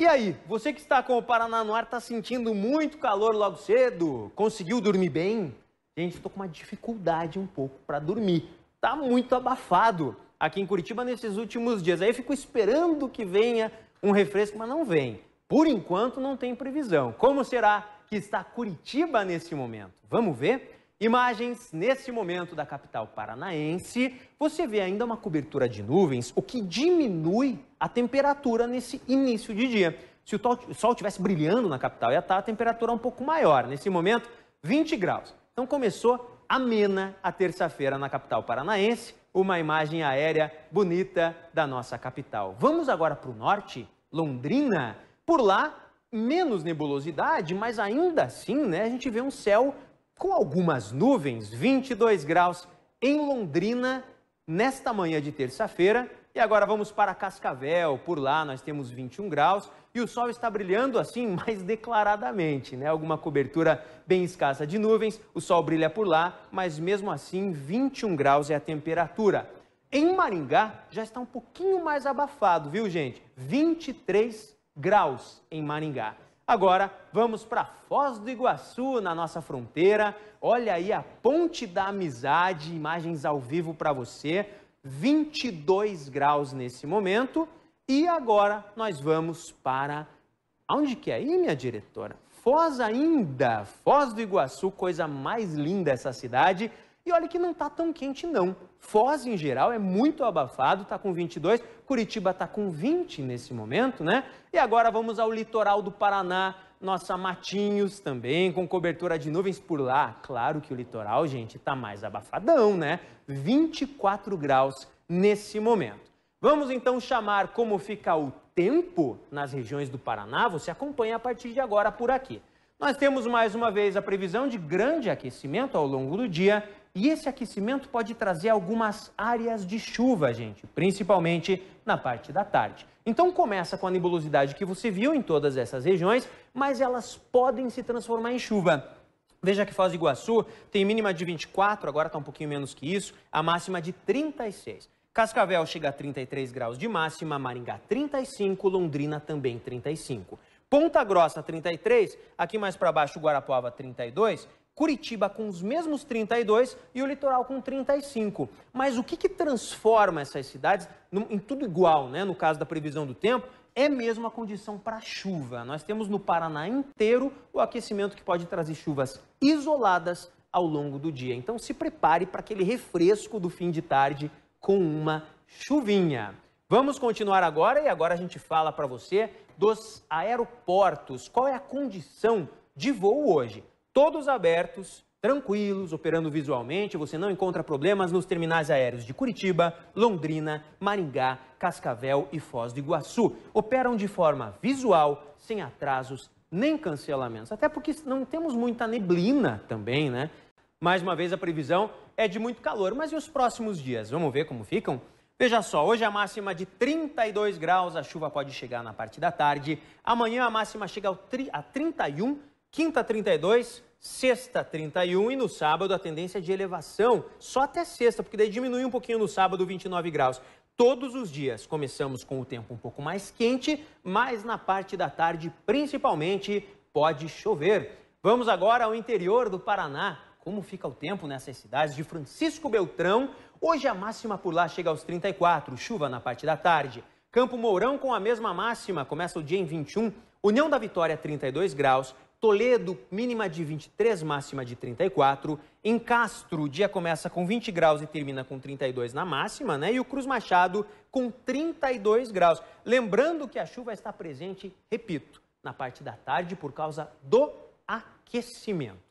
E aí, você que está com o Paraná no ar, está sentindo muito calor logo cedo? Conseguiu dormir bem? Gente, estou com uma dificuldade um pouco para dormir. Tá muito abafado aqui em Curitiba nesses últimos dias. Aí fico esperando que venha um refresco, mas não vem. Por enquanto não tem previsão. Como será que está Curitiba nesse momento? Vamos ver? Imagens nesse momento da capital paranaense, você vê ainda uma cobertura de nuvens, o que diminui a temperatura nesse início de dia. Se o sol estivesse brilhando na capital, ia estar a temperatura é um pouco maior. Nesse momento, 20 graus. Então começou amena a terça-feira na capital paranaense, uma imagem aérea bonita da nossa capital. Vamos agora para o norte, Londrina. Por lá, menos nebulosidade, mas ainda assim, né, a gente vê um céu com algumas nuvens, 22 graus em Londrina nesta manhã de terça-feira. E agora vamos para Cascavel, por lá nós temos 21 graus e o sol está brilhando assim mais declaradamente, né? Alguma cobertura bem escassa de nuvens, o sol brilha por lá, mas mesmo assim 21 graus é a temperatura. Em Maringá já está um pouquinho mais abafado, viu, gente? 23 graus em Maringá. Agora vamos para Foz do Iguaçu, na nossa fronteira. Olha aí a Ponte da Amizade, imagens ao vivo para você. 22 graus nesse momento. E agora nós vamos para. Onde que é aí, minha diretora? Foz ainda, Foz do Iguaçu, coisa mais linda essa cidade. E olha que não está tão quente não. Foz, em geral, é muito abafado, está com 22. Curitiba está com 20 nesse momento, né? E agora vamos ao litoral do Paraná, nossa Matinhos também, com cobertura de nuvens por lá. Claro que o litoral, gente, está mais abafadão, né? 24 graus nesse momento. Vamos então chamar como fica o tempo nas regiões do Paraná. Você acompanha a partir de agora por aqui. Nós temos mais uma vez a previsão de grande aquecimento ao longo do dia e esse aquecimento pode trazer algumas áreas de chuva, gente, principalmente na parte da tarde. Então começa com a nebulosidade que você viu em todas essas regiões, mas elas podem se transformar em chuva. Veja que Foz do Iguaçu tem mínima de 24, agora está um pouquinho menos que isso, a máxima de 36. Cascavel chega a 33 graus de máxima, Maringá 35, Londrina também 35. Ponta Grossa 33, aqui mais para baixo Guarapuava 32, Curitiba com os mesmos 32 e o litoral com 35. Mas o que, que transforma essas cidades em tudo igual, né? No caso da previsão do tempo, é mesmo a condição para chuva. Nós temos no Paraná inteiro o aquecimento que pode trazer chuvas isoladas ao longo do dia. Então se prepare para aquele refresco do fim de tarde com uma chuvinha. Vamos continuar agora e agora a gente fala para você dos aeroportos. Qual é a condição de voo hoje? Todos abertos, tranquilos, operando visualmente, você não encontra problemas nos terminais aéreos de Curitiba, Londrina, Maringá, Cascavel e Foz do Iguaçu. Operam de forma visual, sem atrasos nem cancelamentos, até porque não temos muita neblina também, né? Mais uma vez a previsão é de muito calor, mas e os próximos dias? Vamos ver como ficam? Veja só, hoje a máxima de 32 graus, a chuva pode chegar na parte da tarde. Amanhã a máxima chega a 31, quinta 32, sexta 31 e no sábado a tendência é de elevação, só até sexta, porque daí diminui um pouquinho no sábado 29 graus. Todos os dias começamos com o tempo um pouco mais quente, mas na parte da tarde principalmente pode chover. Vamos agora ao interior do Paraná. Como fica o tempo nessas cidades de Francisco Beltrão, Hoje a máxima por lá chega aos 34, chuva na parte da tarde. Campo Mourão com a mesma máxima, começa o dia em 21. União da Vitória, 32 graus. Toledo, mínima de 23, máxima de 34. Em Castro, o dia começa com 20 graus e termina com 32 na máxima, né? E o Cruz Machado com 32 graus. Lembrando que a chuva está presente, repito, na parte da tarde por causa do aquecimento.